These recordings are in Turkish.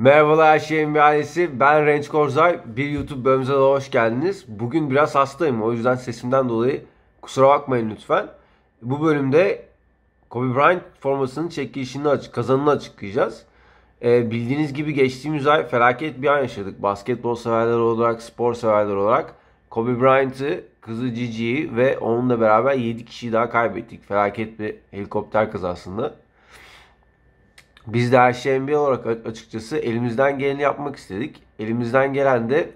Merhaba her şeyin bir ailesi. Ben Renç Korzay. Bir YouTube bölümümüze de hoş geldiniz. Bugün biraz hastayım. O yüzden sesimden dolayı kusura bakmayın lütfen. Bu bölümde Kobe Bryant formasının çekilişini açık, kazanını açıklayacağız. Ee, bildiğiniz gibi geçtiğimiz ay felaket bir an yaşadık. Basketbol severler olarak, spor severler olarak Kobe Bryant'ı, kızı Gigi'yi ve onunla beraber 7 kişiyi daha kaybettik. Felaket bir helikopter kazasında. Biz de HMB olarak açıkçası elimizden geleni yapmak istedik. Elimizden gelen de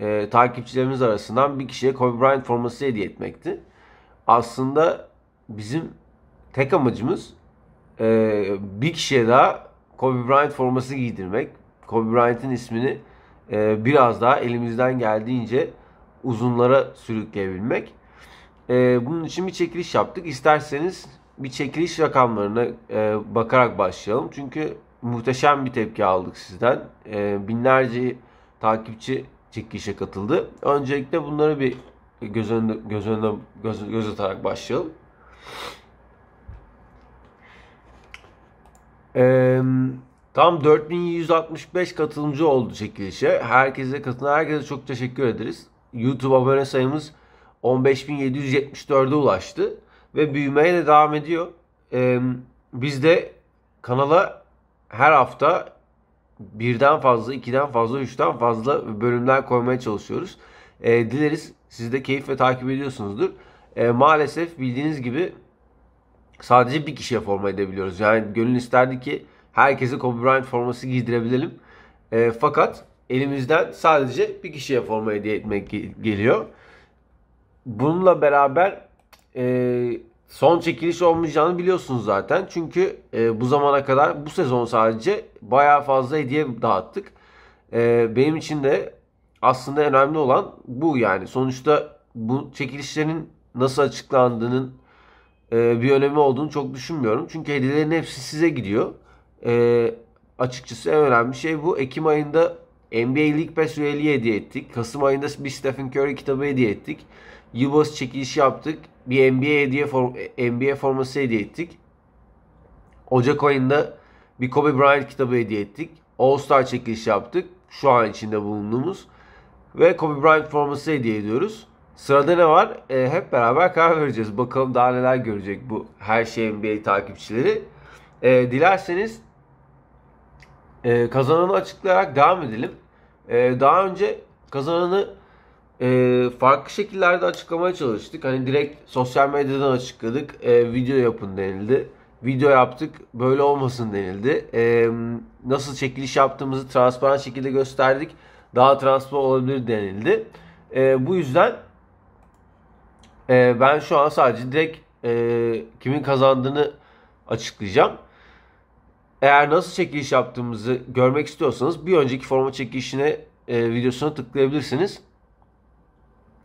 e, takipçilerimiz arasından bir kişiye Kobe Bryant forması hediye etmekti. Aslında bizim tek amacımız e, bir kişiye daha Kobe Bryant forması giydirmek. Kobe Bryant'in ismini e, biraz daha elimizden geldiğince uzunlara sürükleyebilmek. E, bunun için bir çekiliş yaptık. İsterseniz bir çekiliş rakamlarına e, bakarak başlayalım. Çünkü muhteşem bir tepki aldık sizden. E, binlerce takipçi çekilişe katıldı. Öncelikle bunları bir göz önünde, göz önünde göz, göz atarak başlayalım. Eee Tam 4165 katılımcı oldu çekilişe. Herkese katılan herkese çok teşekkür ederiz. YouTube abone sayımız 15774'e ulaştı ve büyümeye de devam ediyor. Ee, biz de kanala her hafta birden fazla, ikiden fazla, üçten fazla bölümler koymaya çalışıyoruz. Ee, dileriz siz de keyifle takip ediyorsunuzdur. Ee, maalesef bildiğiniz gibi sadece bir kişiye forma edebiliyoruz. Yani gönül isterdi ki herkese Kobe Bryant forması giydirebilelim. E, fakat elimizden sadece bir kişiye forma hediye etmek geliyor. Bununla beraber e, son çekiliş olmayacağını biliyorsunuz zaten. Çünkü e, bu zamana kadar bu sezon sadece bayağı fazla hediye dağıttık. E, benim için de aslında önemli olan bu yani. Sonuçta bu çekilişlerin nasıl açıklandığının e, bir önemi olduğunu çok düşünmüyorum. Çünkü hedilerin hepsi size gidiyor. E, açıkçası en önemli şey bu. Ekim ayında NBA League Pass üyeliği hediye ettik. Kasım ayında bir Stephen Curry kitabı hediye ettik. Yılbaşı çekilişi yaptık bir NBA hediye for, NBA forması hediye ettik. Ocak ayında bir Kobe Bryant kitabı hediye ettik. All Star çekiliş yaptık. Şu an içinde bulunduğumuz. Ve Kobe Bryant forması hediye ediyoruz. Sırada ne var? E, hep beraber karar vereceğiz. Bakalım daha neler görecek bu her şey NBA takipçileri. E, dilerseniz e, kazananı açıklayarak devam edelim. E, daha önce kazananı e, farklı şekillerde açıklamaya çalıştık. Hani direkt sosyal medyadan açıkladık. E, video yapın denildi. Video yaptık. Böyle olmasın denildi. E, nasıl çekiliş yaptığımızı transparan şekilde gösterdik. Daha transparan olabilir denildi. E, bu yüzden e, ben şu an sadece direkt e, kimin kazandığını açıklayacağım. Eğer nasıl çekiliş yaptığımızı görmek istiyorsanız bir önceki forma çekilişine e, videosuna tıklayabilirsiniz.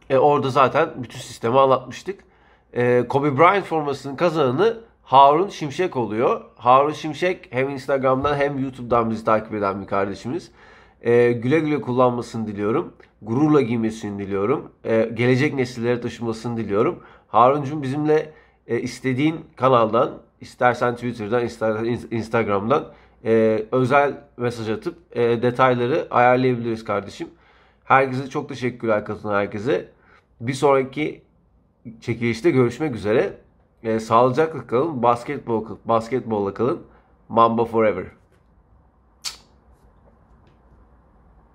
E, orada zaten bütün sistemi anlatmıştık. E, Kobe Bryant formasının kazananı Harun Şimşek oluyor. Harun Şimşek hem Instagram'dan hem YouTube'dan bizi takip eden bir kardeşimiz. E, güle güle kullanmasını diliyorum. Gururla giymesini diliyorum. E, gelecek nesillere taşımasını diliyorum. Harun'cum bizimle e, istediğin kanaldan, istersen Twitter'dan, istersen Instagram'dan e, özel mesaj atıp e, detayları ayarlayabiliriz kardeşim. Herkese çok teşekkürler katılan herkese. Bir sonraki çekilişte görüşmek üzere. E, sağlıcakla kalın, basketbol, basketbolla kalın. Mamba Forever.